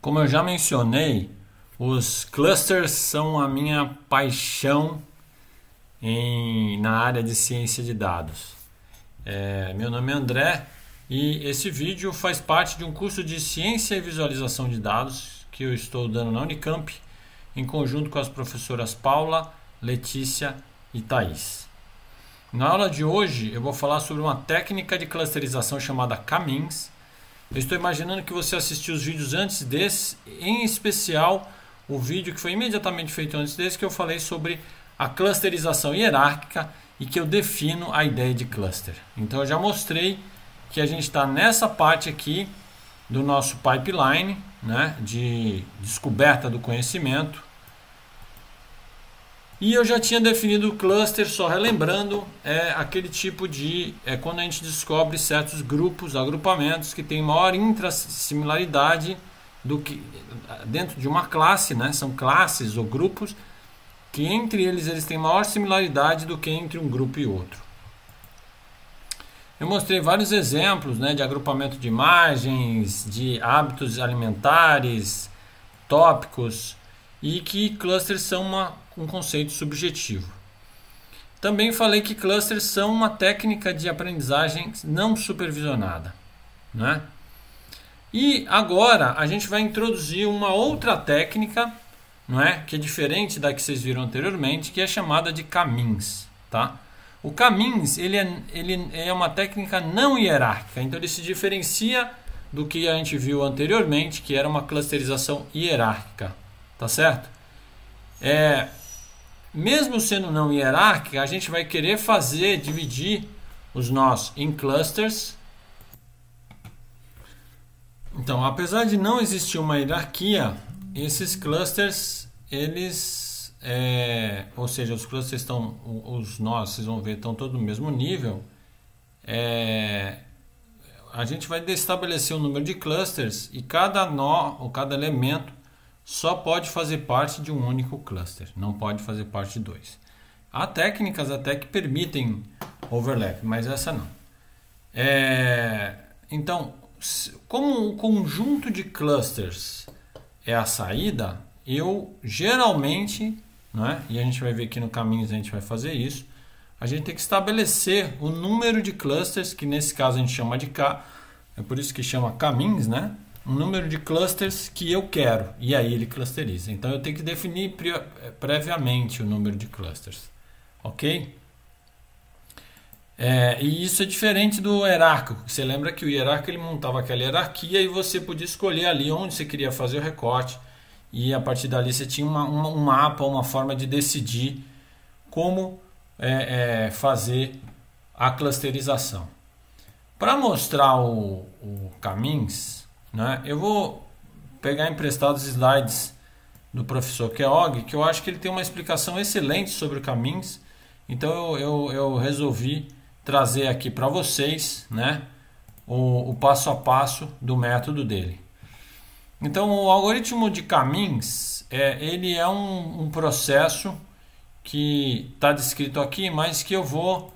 Como eu já mencionei, os clusters são a minha paixão em, na área de ciência de dados. É, meu nome é André e esse vídeo faz parte de um curso de ciência e visualização de dados que eu estou dando na Unicamp em conjunto com as professoras Paula, Letícia e Thais. Na aula de hoje eu vou falar sobre uma técnica de clusterização chamada Camins eu estou imaginando que você assistiu os vídeos antes desse, em especial o vídeo que foi imediatamente feito antes desse, que eu falei sobre a clusterização hierárquica e que eu defino a ideia de cluster. Então eu já mostrei que a gente está nessa parte aqui do nosso pipeline né, de descoberta do conhecimento e eu já tinha definido o cluster, só relembrando, é aquele tipo de. é quando a gente descobre certos grupos, agrupamentos que têm maior intrasimilaridade do que dentro de uma classe, né? São classes ou grupos que entre eles eles têm maior similaridade do que entre um grupo e outro. Eu mostrei vários exemplos, né, de agrupamento de imagens, de hábitos alimentares, tópicos, e que clusters são uma, um conceito subjetivo. Também falei que clusters são uma técnica de aprendizagem não supervisionada. Né? E agora a gente vai introduzir uma outra técnica, não é, que é diferente da que vocês viram anteriormente, que é chamada de CAMINS. tá? O CAMINS ele é, ele é uma técnica não hierárquica, então ele se diferencia do que a gente viu anteriormente, que era uma clusterização hierárquica tá certo? É, mesmo sendo não hierárquica, a gente vai querer fazer, dividir os nós em clusters. Então, apesar de não existir uma hierarquia, esses clusters, eles, é, ou seja, os clusters estão, os nós, vocês vão ver, estão todos no mesmo nível. É, a gente vai estabelecer o um número de clusters e cada nó ou cada elemento só pode fazer parte de um único cluster, não pode fazer parte de dois. Há técnicas até que permitem overlap, mas essa não. É, então, como o conjunto de clusters é a saída, eu geralmente, né, e a gente vai ver aqui no Caminhos a gente vai fazer isso, a gente tem que estabelecer o número de clusters, que nesse caso a gente chama de K, é por isso que chama caminhos, né? um número de clusters que eu quero. E aí ele clusteriza. Então eu tenho que definir previamente o número de clusters. Ok? É, e isso é diferente do hierárquico. Você lembra que o hierárquico ele montava aquela hierarquia e você podia escolher ali onde você queria fazer o recorte. E a partir dali você tinha uma, uma, um mapa, uma forma de decidir como é, é, fazer a clusterização. Para mostrar o, o Camins, né? Eu vou pegar emprestados slides do professor Keog, que eu acho que ele tem uma explicação excelente sobre o Camins. Então eu, eu, eu resolvi trazer aqui para vocês né, o, o, passo a passo do método dele. Então o algoritmo de Camins é, ele é um, um processo que está descrito aqui, mas que eu vou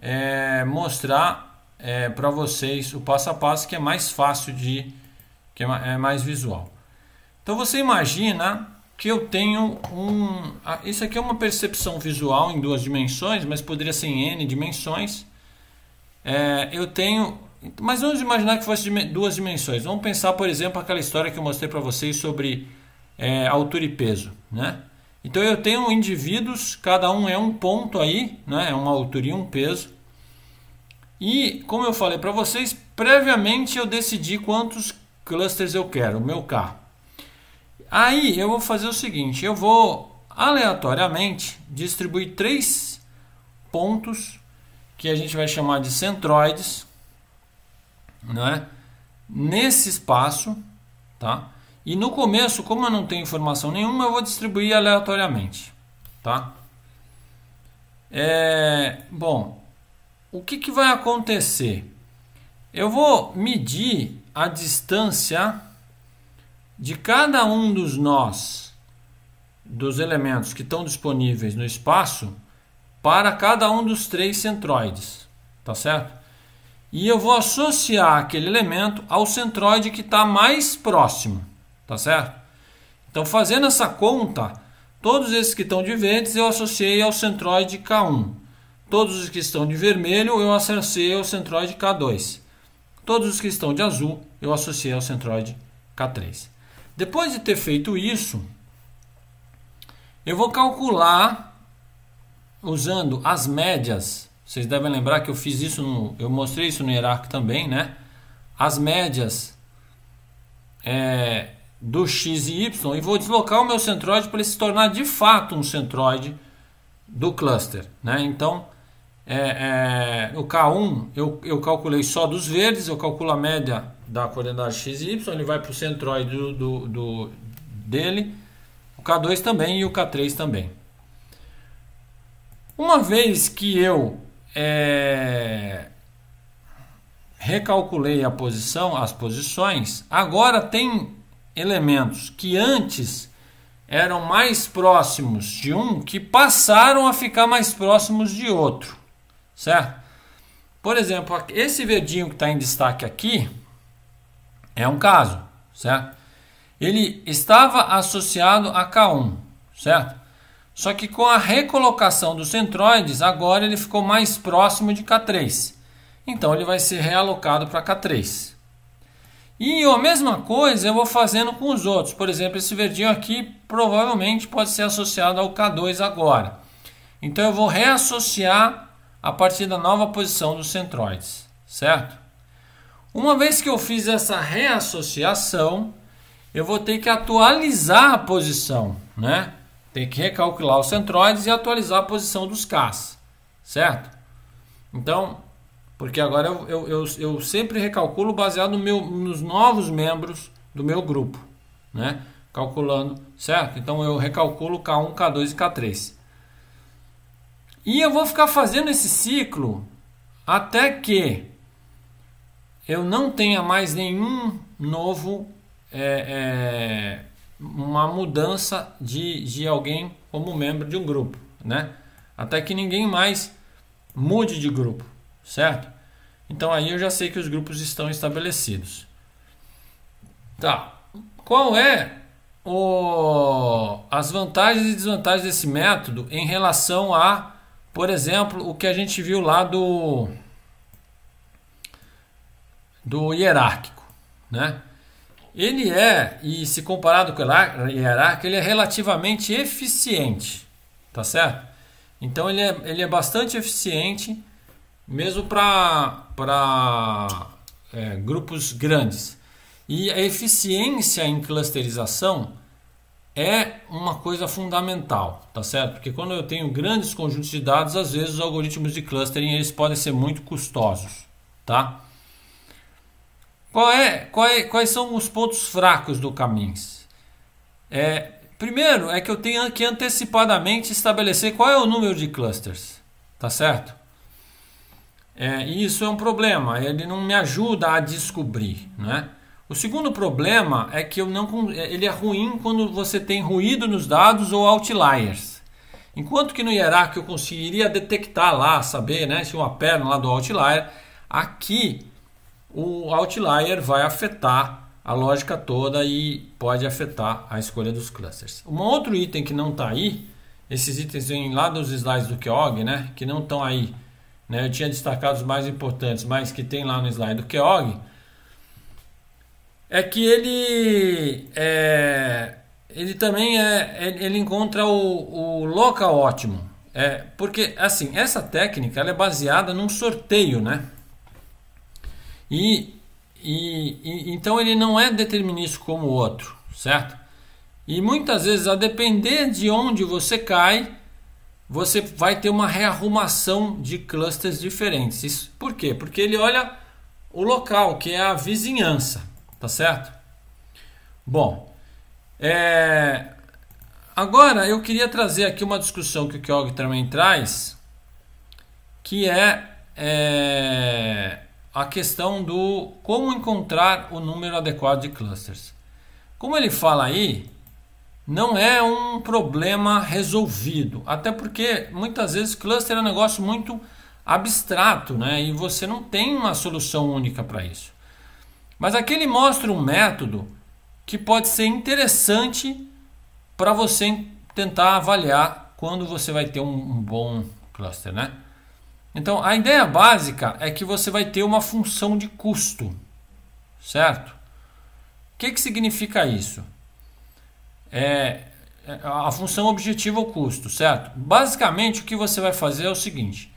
é, mostrar é, para vocês o passo a passo que é mais fácil de que é, é mais visual. Então você imagina que eu tenho um. Isso aqui é uma percepção visual em duas dimensões, mas poderia ser em N dimensões. É, eu tenho. Mas vamos imaginar que fosse duas dimensões. Vamos pensar, por exemplo, aquela história que eu mostrei para vocês sobre é, altura e peso. Né? Então eu tenho indivíduos, cada um é um ponto aí, né? é uma altura e um peso. E, como eu falei para vocês, previamente eu decidi quantos clusters eu quero, o meu carro Aí eu vou fazer o seguinte, eu vou aleatoriamente distribuir três pontos que a gente vai chamar de centroides, não é? Nesse espaço, tá? E no começo, como eu não tenho informação nenhuma, eu vou distribuir aleatoriamente, tá? É, bom, o que, que vai acontecer? Eu vou medir a distância de cada um dos nós, dos elementos que estão disponíveis no espaço, para cada um dos três centroides, tá certo? E eu vou associar aquele elemento ao centroide que está mais próximo, tá certo? Então, fazendo essa conta, todos esses que estão de verdes eu associei ao centroide K1. Todos os que estão de vermelho eu associei ao centroide K2. Todos os que estão de azul eu associei ao centroide K3. Depois de ter feito isso, eu vou calcular usando as médias. Vocês devem lembrar que eu fiz isso, no, eu mostrei isso no hierarco também, né? As médias é, do x e y e vou deslocar o meu centroide para ele se tornar de fato um centroide do cluster, né? Então é, é, K1 eu, eu calculei só dos verdes, eu calculo a média da coordenada x e y, ele vai para o centroide do, do, do, dele, o K2 também e o K3 também. Uma vez que eu é, recalculei a posição, as posições, agora tem elementos que antes eram mais próximos de um que passaram a ficar mais próximos de outro certo? Por exemplo, esse verdinho que está em destaque aqui é um caso, certo? Ele estava associado a K1, certo? Só que com a recolocação dos centroides, agora ele ficou mais próximo de K3. Então ele vai ser realocado para K3. E a mesma coisa eu vou fazendo com os outros. Por exemplo, esse verdinho aqui provavelmente pode ser associado ao K2 agora. Então eu vou reassociar a partir da nova posição dos centroides, certo? Uma vez que eu fiz essa reassociação, eu vou ter que atualizar a posição, né? Tem que recalcular os centroides e atualizar a posição dos Ks, certo? Então, porque agora eu, eu, eu, eu sempre recalculo baseado no meu, nos novos membros do meu grupo, né? Calculando, certo? Então eu recalculo K1, K2 e K3. E eu vou ficar fazendo esse ciclo até que eu não tenha mais nenhum novo, é, é, uma mudança de, de alguém como membro de um grupo, né? Até que ninguém mais mude de grupo, certo? Então aí eu já sei que os grupos estão estabelecidos. Tá. Qual é o, as vantagens e desvantagens desse método em relação a por exemplo, o que a gente viu lá do do hierárquico, né? Ele é, e se comparado com o hierárquico, ele é relativamente eficiente, tá certo? Então ele é, ele é bastante eficiente, mesmo para é, grupos grandes. E a eficiência em clusterização é uma coisa fundamental, tá certo? Porque quando eu tenho grandes conjuntos de dados, às vezes os algoritmos de clustering eles podem ser muito custosos, tá? Qual é, qual é quais são os pontos fracos do Camins? É, primeiro é que eu tenho que antecipadamente estabelecer qual é o número de clusters, tá certo? É, isso é um problema, ele não me ajuda a descobrir, né? O segundo problema é que eu não, é, ele é ruim quando você tem ruído nos dados ou outliers. Enquanto que no hierarquia eu conseguiria detectar lá, saber né, se uma perna lá do outlier, aqui o outlier vai afetar a lógica toda e pode afetar a escolha dos clusters. Um outro item que não está aí, esses itens vêm lá dos slides do Keog, né, que não estão aí. Né, eu tinha destacado os mais importantes, mas que tem lá no slide do Keog é que ele é, ele também é ele encontra o, o ótimo é porque assim essa técnica ela é baseada num sorteio né e, e, e então ele não é determinístico como o outro certo e muitas vezes a depender de onde você cai você vai ter uma rearrumação de clusters diferentes Isso, por quê porque ele olha o local que é a vizinhança Tá certo? Bom, é... agora eu queria trazer aqui uma discussão que o Kyogre também traz, que é, é a questão do como encontrar o número adequado de clusters. Como ele fala aí, não é um problema resolvido, até porque muitas vezes cluster é um negócio muito abstrato, né? E você não tem uma solução única para isso. Mas aqui ele mostra um método que pode ser interessante para você tentar avaliar quando você vai ter um, um bom cluster, né? Então, a ideia básica é que você vai ter uma função de custo, certo? O que, que significa isso? É, é a função objetivo ou custo, certo? Basicamente, o que você vai fazer é o seguinte: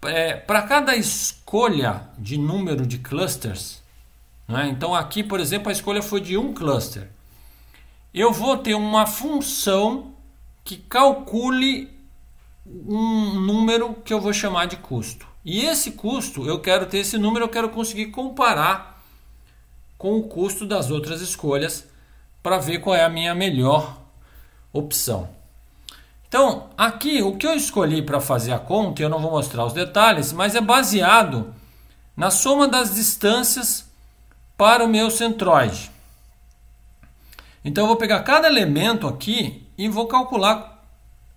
é, para cada escolha de número de clusters, né? Então aqui, por exemplo, a escolha foi de um cluster. Eu vou ter uma função que calcule um número que eu vou chamar de custo. E esse custo, eu quero ter esse número, eu quero conseguir comparar com o custo das outras escolhas para ver qual é a minha melhor opção. Então, aqui o que eu escolhi para fazer a conta, eu não vou mostrar os detalhes, mas é baseado na soma das distâncias para o meu centroide. Então eu vou pegar cada elemento aqui e vou calcular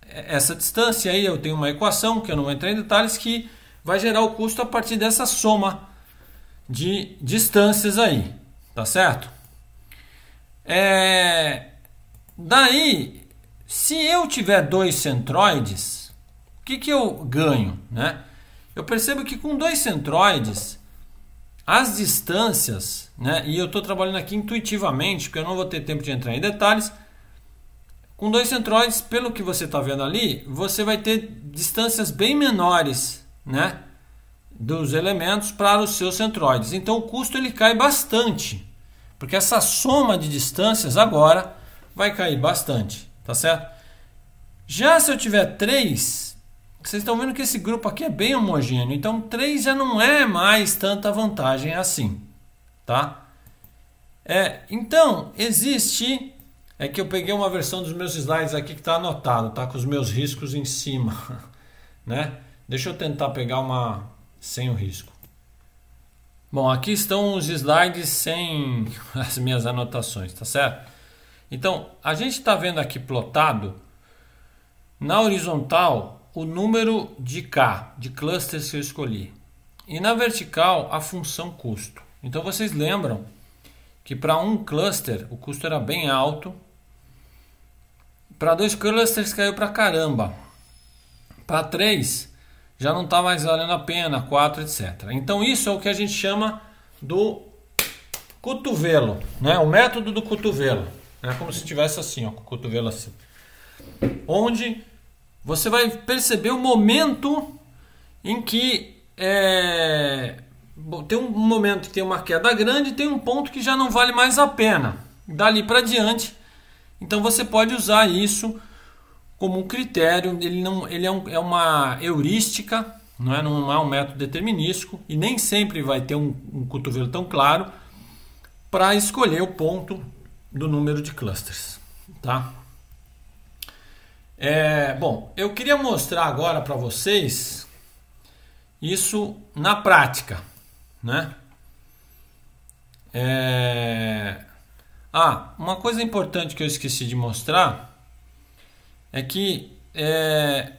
essa distância aí. Eu tenho uma equação que eu não vou entrar em detalhes que vai gerar o custo a partir dessa soma de distâncias aí, tá certo? É... Daí, se eu tiver dois centroides, o que, que eu ganho, né? Eu percebo que com dois centroides, as distâncias né? E eu estou trabalhando aqui intuitivamente, porque eu não vou ter tempo de entrar em detalhes. Com dois centroides, pelo que você está vendo ali, você vai ter distâncias bem menores né? dos elementos para os seus centroides. Então o custo ele cai bastante, porque essa soma de distâncias agora vai cair bastante, tá certo? Já se eu tiver três, vocês estão vendo que esse grupo aqui é bem homogêneo, então três já não é mais tanta vantagem assim tá? É, então, existe. É que eu peguei uma versão dos meus slides aqui que está anotado, tá com os meus riscos em cima, né? Deixa eu tentar pegar uma sem o risco. Bom, aqui estão os slides sem as minhas anotações, tá certo? Então, a gente está vendo aqui plotado na horizontal o número de K, de clusters que eu escolhi, e na vertical a função custo. Então vocês lembram que para um cluster o custo era bem alto, para dois clusters caiu para caramba, para três já não está mais valendo a pena, quatro, etc. Então isso é o que a gente chama do cotovelo, né? o método do cotovelo, é como se tivesse assim, ó, com o cotovelo assim, onde você vai perceber o momento em que é, tem um momento que tem uma queda grande, tem um ponto que já não vale mais a pena. Dali para diante, então você pode usar isso como um critério. Ele não, ele é, um, é uma heurística, não é, não é um método determinístico e nem sempre vai ter um, um cotovelo tão claro para escolher o ponto do número de clusters, tá? É, bom, eu queria mostrar agora para vocês isso na prática né? É... Ah, uma coisa importante que eu esqueci de mostrar é que é...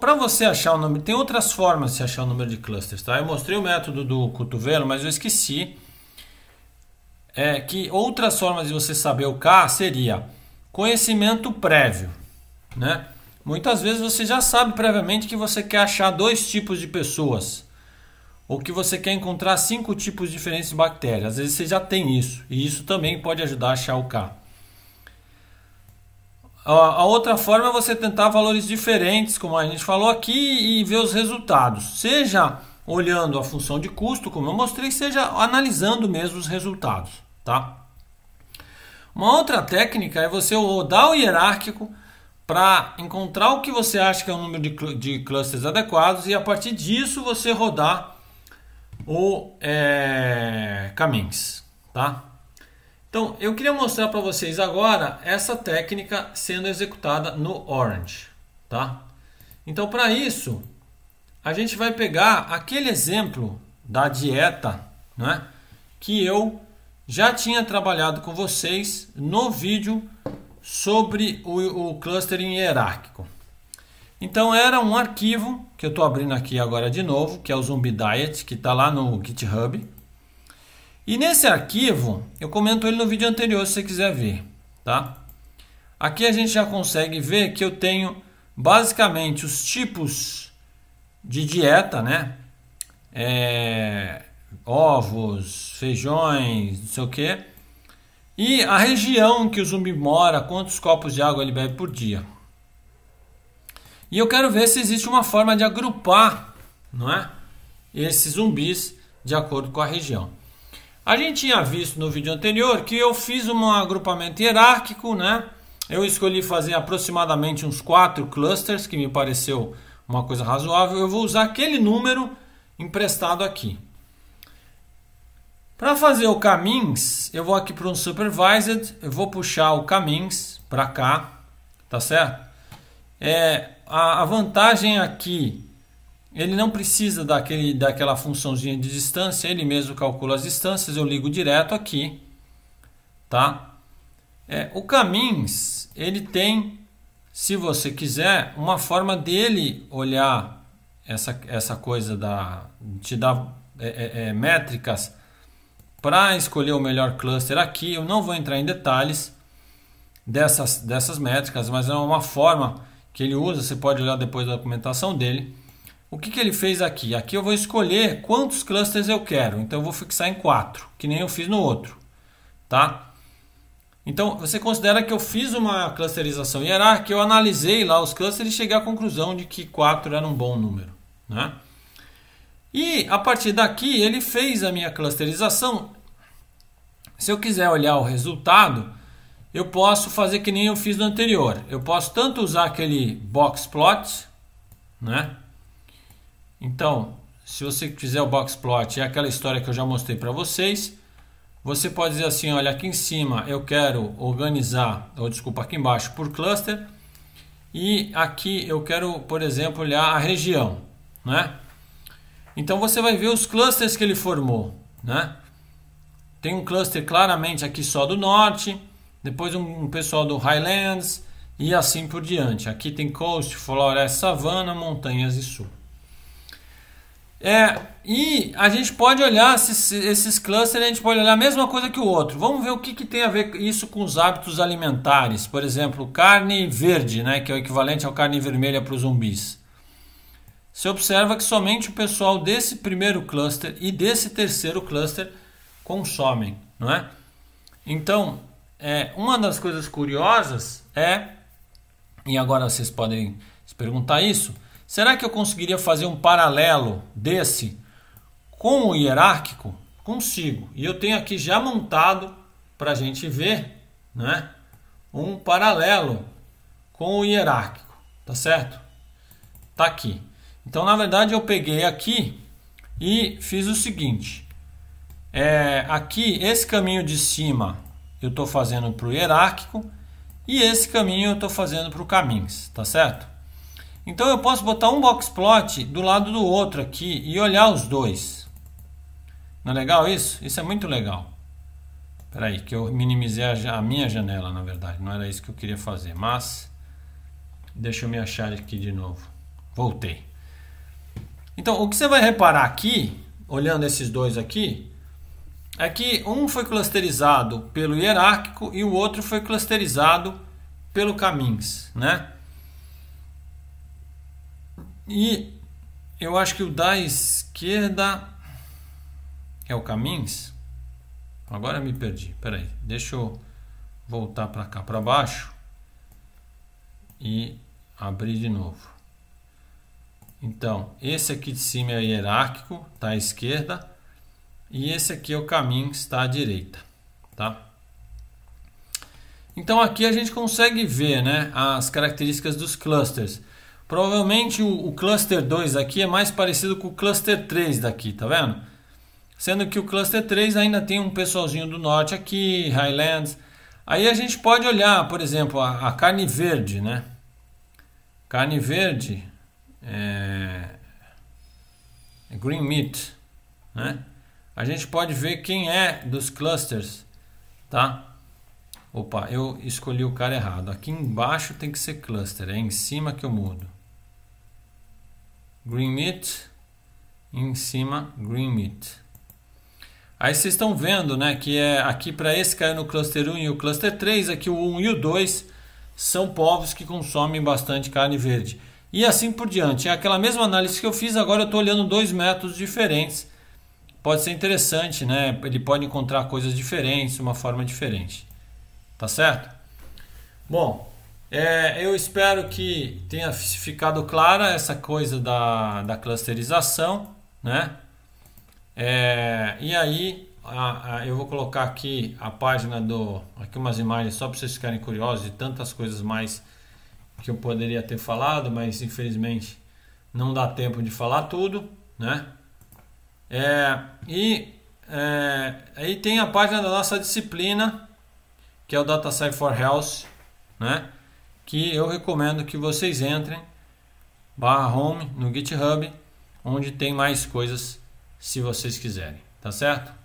para você achar o número, tem outras formas de achar o número de clusters, tá? Eu mostrei o método do cotovelo, mas eu esqueci é que outras formas de você saber o K seria conhecimento prévio, né? Muitas vezes você já sabe previamente que você quer achar dois tipos de pessoas ou que você quer encontrar cinco tipos diferentes de bactérias. Às vezes você já tem isso, e isso também pode ajudar a achar o K. A outra forma é você tentar valores diferentes, como a gente falou aqui, e ver os resultados. Seja olhando a função de custo, como eu mostrei, seja analisando mesmo os resultados, tá? Uma outra técnica é você rodar o hierárquico para encontrar o que você acha que é o número de, cl de clusters adequados e a partir disso você rodar o é, Kamins, tá? Então, eu queria mostrar para vocês agora essa técnica sendo executada no Orange, tá? Então, para isso, a gente vai pegar aquele exemplo da dieta, né? Que eu já tinha trabalhado com vocês no vídeo sobre o, o clustering hierárquico. Então era um arquivo que eu estou abrindo aqui agora de novo, que é o Zumbi Diet, que está lá no GitHub. E nesse arquivo, eu comento ele no vídeo anterior se você quiser ver, tá? Aqui a gente já consegue ver que eu tenho basicamente os tipos de dieta, né? É, ovos, feijões, não sei o quê. E a região que o zumbi mora, quantos copos de água ele bebe por dia. E eu quero ver se existe uma forma de agrupar não é, esses zumbis de acordo com a região. A gente tinha visto no vídeo anterior que eu fiz um agrupamento hierárquico, né? Eu escolhi fazer aproximadamente uns quatro clusters, que me pareceu uma coisa razoável. Eu vou usar aquele número emprestado aqui. Para fazer o Camins, eu vou aqui para um Supervised, eu vou puxar o Camins para cá, tá certo? É, a, a vantagem aqui, ele não precisa daquele, daquela funçãozinha de distância, ele mesmo calcula as distâncias, eu ligo direto aqui, tá? É, o Camins, ele tem, se você quiser, uma forma dele olhar essa, essa coisa da... te dar é, é, é métricas para escolher o melhor cluster aqui. Eu não vou entrar em detalhes dessas, dessas métricas, mas é uma forma que ele usa, você pode olhar depois da documentação dele. O que, que ele fez aqui? Aqui eu vou escolher quantos clusters eu quero, então eu vou fixar em 4, que nem eu fiz no outro. Tá? Então, você considera que eu fiz uma clusterização hierárquica, eu analisei lá os clusters e cheguei à conclusão de que 4 era um bom número. Né? E a partir daqui, ele fez a minha clusterização. Se eu quiser olhar o resultado, eu posso fazer que nem eu fiz no anterior. Eu posso tanto usar aquele box plot, né? Então, se você fizer o box plot, é aquela história que eu já mostrei para vocês. Você pode dizer assim, olha, aqui em cima eu quero organizar, ou desculpa, aqui embaixo por cluster. E aqui eu quero, por exemplo, olhar a região, né? Então você vai ver os clusters que ele formou, né? Tem um cluster claramente aqui só do norte, depois um, pessoal do Highlands e assim por diante. Aqui tem coast, floresta, savana, montanhas e sul. É, e a gente pode olhar esses, esses clusters, a gente pode olhar a mesma coisa que o outro. Vamos ver o que, que tem a ver isso com os hábitos alimentares. Por exemplo, carne verde, né, que é o equivalente ao carne vermelha para os zumbis. Você observa que somente o pessoal desse primeiro cluster e desse terceiro cluster consomem, não é? Então, é, uma das coisas curiosas é, e agora vocês podem se perguntar isso, será que eu conseguiria fazer um paralelo desse com o hierárquico? Consigo. E eu tenho aqui já montado para a gente ver né, um paralelo com o hierárquico, tá certo? Tá aqui. Então, na verdade, eu peguei aqui e fiz o seguinte. É, aqui, esse caminho de cima eu estou fazendo para o hierárquico e esse caminho eu estou fazendo para o caminhos, tá certo? Então eu posso botar um box plot do lado do outro aqui e olhar os dois. Não é legal isso? Isso é muito legal. Espera aí, que eu minimizei a, a minha janela, na verdade. Não era isso que eu queria fazer, mas... Deixa eu me achar aqui de novo. Voltei. Então, o que você vai reparar aqui, olhando esses dois aqui, Aqui é um foi clusterizado pelo hierárquico e o outro foi clusterizado pelo Camins, né? E eu acho que o da esquerda é o Camins. Agora me perdi. Peraí, deixa eu voltar para cá para baixo e abrir de novo. Então, esse aqui de cima é hierárquico, tá à esquerda. E esse aqui é o caminho que está à direita, tá? Então aqui a gente consegue ver né, as características dos clusters. Provavelmente o, o, cluster 2 aqui é mais parecido com o cluster 3 daqui, tá vendo? Sendo que o cluster 3 ainda tem um pessoalzinho do norte aqui, Highlands. Aí a gente pode olhar, por exemplo, a, a carne verde, né? Carne verde é... é green meat, né? a gente pode ver quem é dos clusters, tá? Opa, eu escolhi o cara errado. Aqui embaixo tem que ser cluster, é em cima que eu mudo. Green Meat, em cima Green Meat. Aí vocês estão vendo, né, que é aqui para esse cair no cluster 1 e o cluster 3, aqui o 1 e o 2 são povos que consomem bastante carne verde. E assim por diante. É aquela mesma análise que eu fiz, agora eu estou olhando dois métodos diferentes pode ser interessante, né? Ele pode encontrar coisas diferentes, uma forma diferente. Tá certo? Bom, é, eu espero que tenha ficado clara essa coisa da, da clusterização, né? É, e aí a, a, eu vou colocar aqui a página do aqui umas imagens só para vocês ficarem curiosos de tantas coisas mais que eu poderia ter falado, mas infelizmente não dá tempo de falar tudo, né? É, e é, aí tem a página da nossa disciplina, que é o Data Science for Health, né? que eu recomendo que vocês entrem, barra home, no GitHub, onde tem mais coisas se vocês quiserem, tá certo?